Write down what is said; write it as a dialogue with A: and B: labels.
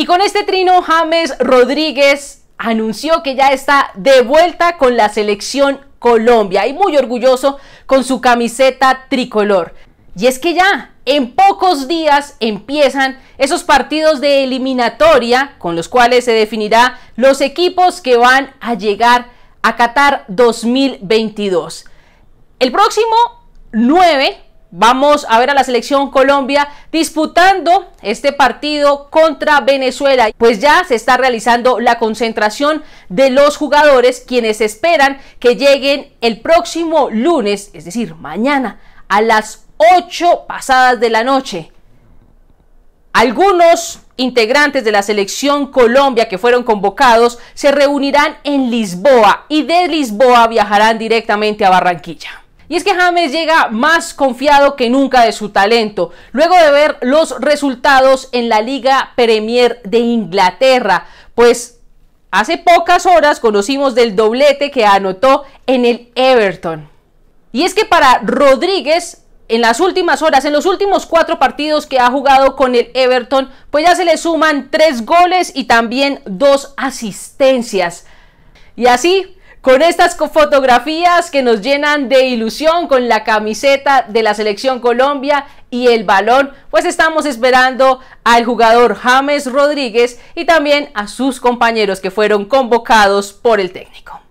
A: Y con este trino, James Rodríguez anunció que ya está de vuelta con la selección Colombia y muy orgulloso con su camiseta tricolor. Y es que ya en pocos días empiezan esos partidos de eliminatoria con los cuales se definirá los equipos que van a llegar a Qatar 2022. El próximo 9 Vamos a ver a la selección Colombia disputando este partido contra Venezuela, pues ya se está realizando la concentración de los jugadores quienes esperan que lleguen el próximo lunes, es decir, mañana, a las 8 pasadas de la noche. Algunos integrantes de la selección Colombia que fueron convocados se reunirán en Lisboa y de Lisboa viajarán directamente a Barranquilla. Y es que James llega más confiado que nunca de su talento, luego de ver los resultados en la Liga Premier de Inglaterra, pues Hace pocas horas conocimos del doblete que anotó en el Everton. Y es que para Rodríguez, en las últimas horas, en los últimos cuatro partidos que ha jugado con el Everton, pues ya se le suman tres goles y también dos asistencias. Y así con estas fotografías que nos llenan de ilusión con la camiseta de la selección Colombia y el balón, pues estamos esperando al jugador James Rodríguez y también a sus compañeros que fueron convocados por el técnico.